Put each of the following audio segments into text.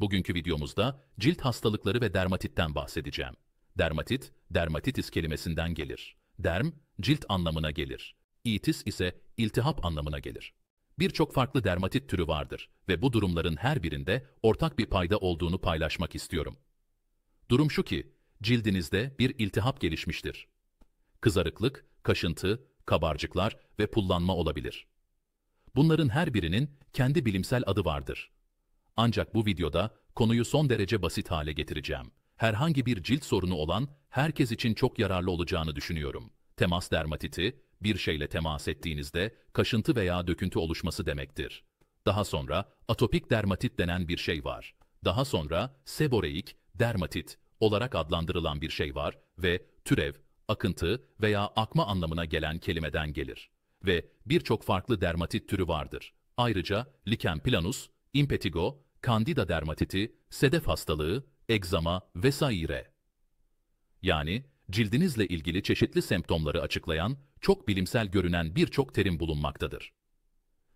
Bugünkü videomuzda cilt hastalıkları ve dermatitten bahsedeceğim. Dermatit, dermatitis kelimesinden gelir. Derm, cilt anlamına gelir. İtis ise iltihap anlamına gelir. Birçok farklı dermatit türü vardır ve bu durumların her birinde ortak bir payda olduğunu paylaşmak istiyorum. Durum şu ki, cildinizde bir iltihap gelişmiştir. Kızarıklık, kaşıntı, kabarcıklar ve pullanma olabilir. Bunların her birinin kendi bilimsel adı vardır ancak bu videoda konuyu son derece basit hale getireceğim. Herhangi bir cilt sorunu olan herkes için çok yararlı olacağını düşünüyorum. Temas dermatiti, bir şeyle temas ettiğinizde kaşıntı veya döküntü oluşması demektir. Daha sonra atopik dermatit denen bir şey var. Daha sonra seboreik dermatit olarak adlandırılan bir şey var ve türev, akıntı veya akma anlamına gelen kelimeden gelir. Ve birçok farklı dermatit türü vardır. Ayrıca liken planus, impetigo kandida dermatiti, sedef hastalığı, egzama vesaire. Yani cildinizle ilgili çeşitli semptomları açıklayan, çok bilimsel görünen birçok terim bulunmaktadır.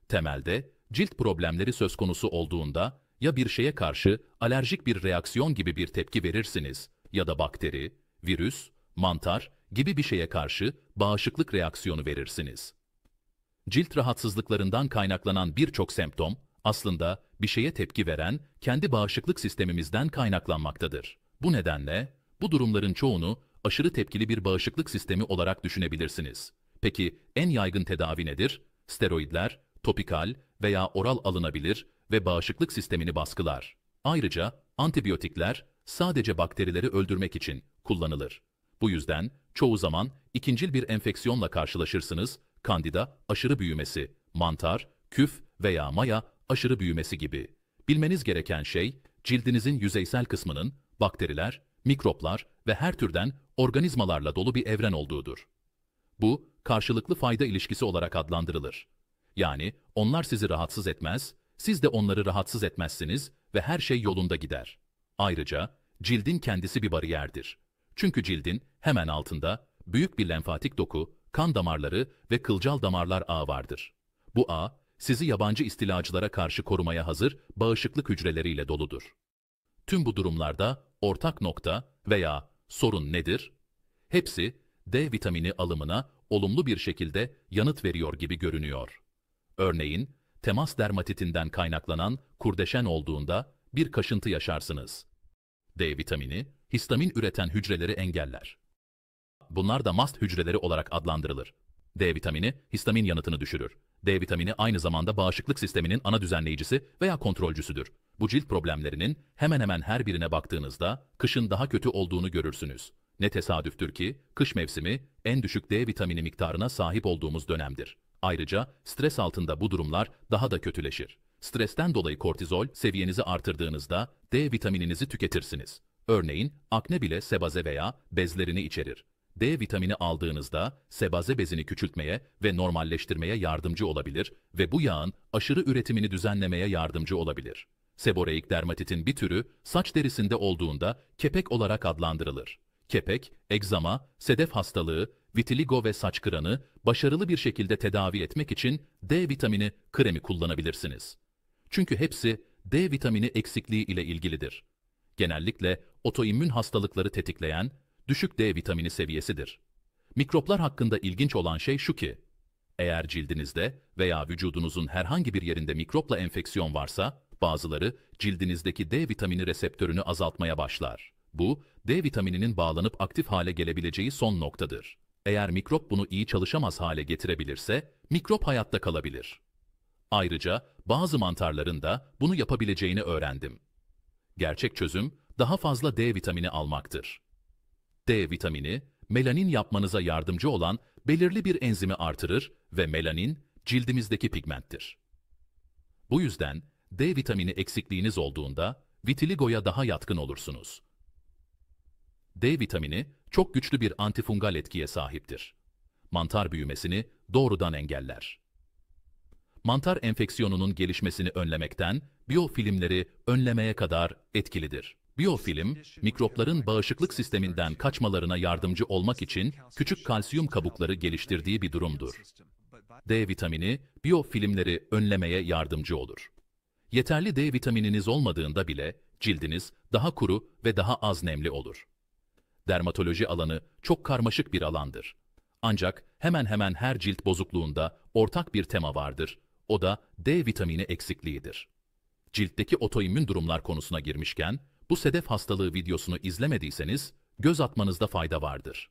Temelde, cilt problemleri söz konusu olduğunda ya bir şeye karşı alerjik bir reaksiyon gibi bir tepki verirsiniz ya da bakteri, virüs, mantar gibi bir şeye karşı bağışıklık reaksiyonu verirsiniz. Cilt rahatsızlıklarından kaynaklanan birçok semptom, aslında bir şeye tepki veren kendi bağışıklık sistemimizden kaynaklanmaktadır. Bu nedenle bu durumların çoğunu aşırı tepkili bir bağışıklık sistemi olarak düşünebilirsiniz. Peki en yaygın tedavi nedir? Steroidler, topikal veya oral alınabilir ve bağışıklık sistemini baskılar. Ayrıca antibiyotikler sadece bakterileri öldürmek için kullanılır. Bu yüzden çoğu zaman ikincil bir enfeksiyonla karşılaşırsınız, kandida, aşırı büyümesi, mantar, küf veya maya aşırı büyümesi gibi. Bilmeniz gereken şey, cildinizin yüzeysel kısmının bakteriler, mikroplar ve her türden organizmalarla dolu bir evren olduğudur. Bu, karşılıklı fayda ilişkisi olarak adlandırılır. Yani onlar sizi rahatsız etmez, siz de onları rahatsız etmezsiniz ve her şey yolunda gider. Ayrıca cildin kendisi bir bariyerdir. Çünkü cildin hemen altında büyük bir lenfatik doku, kan damarları ve kılcal damarlar ağı vardır. Bu ağ, sizi yabancı istilacılara karşı korumaya hazır bağışıklık hücreleriyle doludur. Tüm bu durumlarda ortak nokta veya sorun nedir? Hepsi D vitamini alımına olumlu bir şekilde yanıt veriyor gibi görünüyor. Örneğin, temas dermatitinden kaynaklanan kurdeşen olduğunda bir kaşıntı yaşarsınız. D vitamini, histamin üreten hücreleri engeller. Bunlar da mast hücreleri olarak adlandırılır. D vitamini histamin yanıtını düşürür. D vitamini aynı zamanda bağışıklık sisteminin ana düzenleyicisi veya kontrolcüsüdür. Bu cilt problemlerinin hemen hemen her birine baktığınızda kışın daha kötü olduğunu görürsünüz. Ne tesadüftür ki kış mevsimi en düşük D vitamini miktarına sahip olduğumuz dönemdir. Ayrıca stres altında bu durumlar daha da kötüleşir. Stresten dolayı kortizol seviyenizi artırdığınızda D vitamininizi tüketirsiniz. Örneğin akne bile sebaze veya bezlerini içerir. D vitamini aldığınızda sebaze bezini küçültmeye ve normalleştirmeye yardımcı olabilir ve bu yağın aşırı üretimini düzenlemeye yardımcı olabilir. Seboreik dermatitin bir türü saç derisinde olduğunda kepek olarak adlandırılır. Kepek, egzama, sedef hastalığı, vitiligo ve saç kıranı başarılı bir şekilde tedavi etmek için D vitamini kremi kullanabilirsiniz. Çünkü hepsi D vitamini eksikliği ile ilgilidir. Genellikle otoimmün hastalıkları tetikleyen düşük D vitamini seviyesidir. Mikroplar hakkında ilginç olan şey şu ki, eğer cildinizde veya vücudunuzun herhangi bir yerinde mikropla enfeksiyon varsa, bazıları cildinizdeki D vitamini reseptörünü azaltmaya başlar. Bu, D vitamininin bağlanıp aktif hale gelebileceği son noktadır. Eğer mikrop bunu iyi çalışamaz hale getirebilirse, mikrop hayatta kalabilir. Ayrıca bazı mantarların da bunu yapabileceğini öğrendim. Gerçek çözüm, daha fazla D vitamini almaktır. D vitamini, melanin yapmanıza yardımcı olan belirli bir enzimi artırır ve melanin cildimizdeki pigmenttir. Bu yüzden D vitamini eksikliğiniz olduğunda vitiligoya daha yatkın olursunuz. D vitamini çok güçlü bir antifungal etkiye sahiptir. Mantar büyümesini doğrudan engeller. Mantar enfeksiyonunun gelişmesini önlemekten biyofilmleri önlemeye kadar etkilidir. Biyofilm, mikropların bağışıklık sisteminden kaçmalarına yardımcı olmak için küçük kalsiyum kabukları geliştirdiği bir durumdur. D vitamini, biyofilmleri önlemeye yardımcı olur. Yeterli D vitamininiz olmadığında bile cildiniz daha kuru ve daha az nemli olur. Dermatoloji alanı çok karmaşık bir alandır. Ancak hemen hemen her cilt bozukluğunda ortak bir tema vardır. O da D vitamini eksikliğidir. Ciltteki otoimmün durumlar konusuna girmişken, bu sedef hastalığı videosunu izlemediyseniz göz atmanızda fayda vardır.